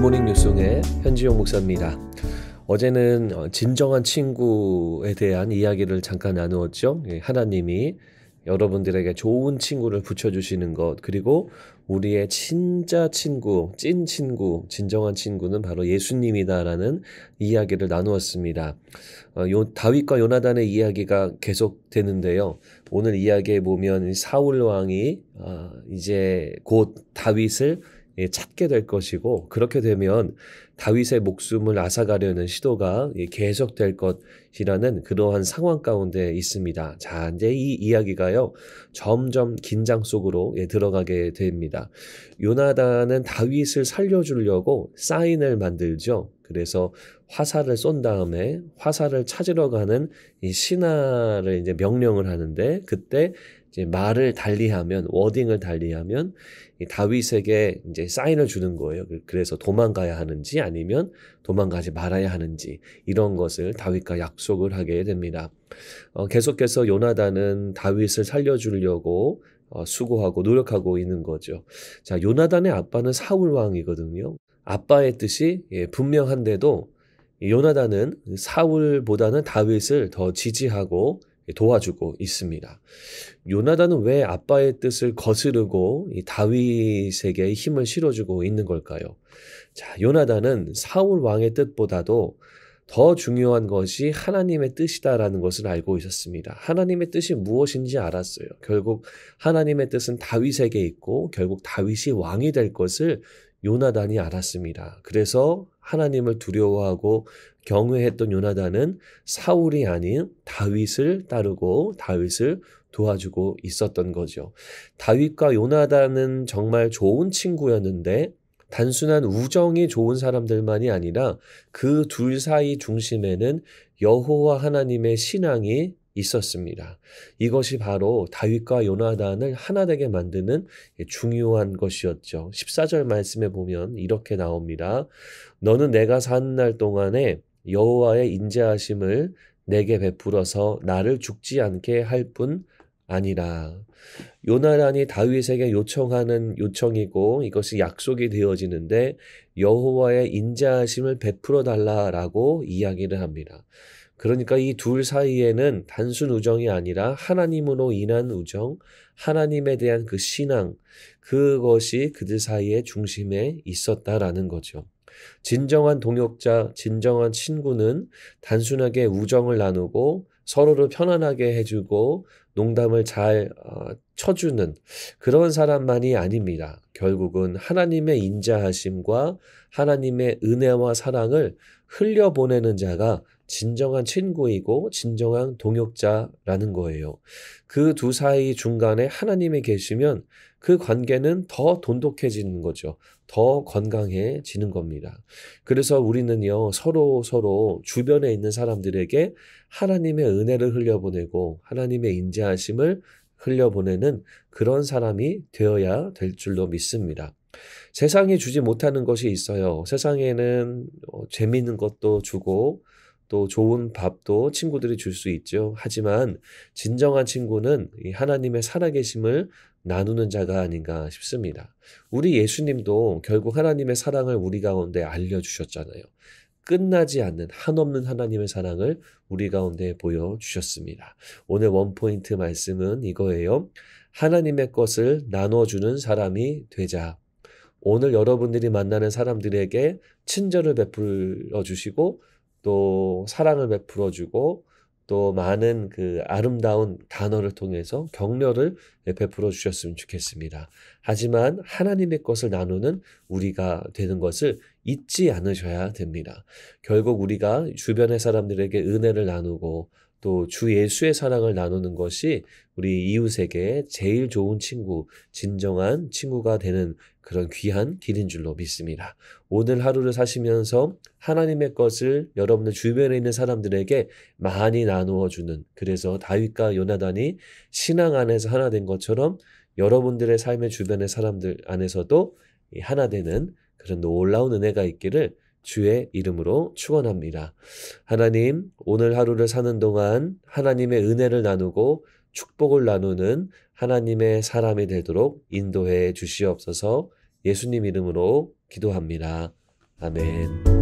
굿모닝 뉴송의 현지용 목사입니다. 어제는 어, 진정한 친구에 대한 이야기를 잠깐 나누었죠. 예, 하나님이 여러분들에게 좋은 친구를 붙여주시는 것, 그리고 우리의 진짜 친구, 찐 친구, 진정한 친구는 바로 예수님이다라는 이야기를 나누었습니다. 어, 요, 다윗과 요나단의 이야기가 계속 되는데요. 오늘 이야기에 보면 사울왕이 어, 이제 곧 다윗을 예, 찾게 될 것이고 그렇게 되면 다윗의 목숨을 앗아가려는 시도가 예, 계속될 것이라는 그러한 상황 가운데 있습니다. 자, 이제 이 이야기가요. 점점 긴장 속으로 예, 들어가게 됩니다. 요나단은 다윗을 살려주려고 사인을 만들죠. 그래서 화살을 쏜 다음에 화살을 찾으러 가는 이 신하를 이제 명령을 하는데 그때 이제 말을 달리하면 워딩을 달리하면 다윗에게 이제 사인을 주는 거예요. 그, 그래서 도망가야 하는지 아니면 도망가지 말아야 하는지 이런 것을 다윗과 약속을 하게 됩니다. 어, 계속해서 요나단은 다윗을 살려주려고 어, 수고하고 노력하고 있는 거죠. 자, 요나단의 아빠는 사울 왕이거든요. 아빠의 뜻이 예, 분명한데도 요나단은 사울보다는 다윗을 더 지지하고 도와주고 있습니다. 요나단은 왜 아빠의 뜻을 거스르고 다윗에게 힘을 실어주고 있는 걸까요? 자, 요나단은 사울 왕의 뜻보다도 더 중요한 것이 하나님의 뜻이다라는 것을 알고 있었습니다. 하나님의 뜻이 무엇인지 알았어요. 결국 하나님의 뜻은 다윗에게 있고 결국 다윗이 왕이 될 것을 요나단이 알았습니다. 그래서 하나님을 두려워하고 경외했던 요나단은 사울이 아닌 다윗을 따르고 다윗을 도와주고 있었던 거죠. 다윗과 요나단은 정말 좋은 친구였는데 단순한 우정이 좋은 사람들만이 아니라 그 둘 사이 중심에는 여호와 하나님의 신앙이 있었습니다. 이것이 바로 다윗과 요나단을 하나 되게 만드는 중요한 것이었죠. 14절 말씀에 보면 이렇게 나옵니다. 너는 내가 사는 날 동안에 여호와의 인자하심을 내게 베풀어서 나를 죽지 않게 할 뿐 아니라 요나단이 다윗에게 요청하는 요청이고 이것이 약속이 되어지는데 여호와의 인자하심을 베풀어 달라라고 이야기를 합니다. 그러니까 이 둘 사이에는 단순 우정이 아니라 하나님으로 인한 우정, 하나님에 대한 그 신앙, 그것이 그들 사이의 중심에 있었다라는 거죠. 진정한 동역자, 진정한 친구는 단순하게 우정을 나누고 서로를 편안하게 해주고 농담을 잘 어, 쳐주는 그런 사람만이 아닙니다. 결국은 하나님의 인자하심과 하나님의 은혜와 사랑을 흘려보내는 자가 진정한 친구이고 진정한 동역자라는 거예요. 그 두 사이 중간에 하나님이 계시면 그 관계는 더 돈독해지는 거죠. 더 건강해지는 겁니다. 그래서 우리는요, 서로 서로 주변에 있는 사람들에게 하나님의 은혜를 흘려보내고 하나님의 인자하심을 흘려보내는 그런 사람이 되어야 될 줄로 믿습니다. 세상이 주지 못하는 것이 있어요. 세상에는 어, 재미있는 것도 주고 또 좋은 밥도 친구들이 줄 수 있죠. 하지만 진정한 친구는 하나님의 살아계심을 나누는 자가 아닌가 싶습니다. 우리 예수님도 결국 하나님의 사랑을 우리 가운데 알려주셨잖아요. 끝나지 않는 한없는 하나님의 사랑을 우리 가운데 보여주셨습니다. 오늘 원포인트 말씀은 이거예요. 하나님의 것을 나눠주는 사람이 되자. 오늘 여러분들이 만나는 사람들에게 친절을 베풀어 주시고 또 사랑을 베풀어 주고 또 많은 그 아름다운 단어를 통해서 격려를 예, 베풀어 주셨으면 좋겠습니다. 하지만 하나님의 것을 나누는 우리가 되는 것을 잊지 않으셔야 됩니다. 결국 우리가 주변의 사람들에게 은혜를 나누고 또주 예수의 사랑을 나누는 것이 우리 이웃에게 제일 좋은 친구, 진정한 친구가 되는 그런 귀한 길인 줄로 믿습니다. 오늘 하루를 사시면서 하나님의 것을 여러분의 주변에 있는 사람들에게 많이 나누어 주는 그래서 다윗과 요나단이 신앙 안에서 하나 된 것처럼 여러분들의 삶의 주변의 사람들 안에서도 하나 되는 그런 놀라운 은혜가 있기를 주의 이름으로 축원합니다. 하나님, 오늘 하루를 사는 동안 하나님의 은혜를 나누고 축복을 나누는 하나님의 사람이 되도록 인도해 주시옵소서. 예수님 이름으로 기도합니다. 아멘.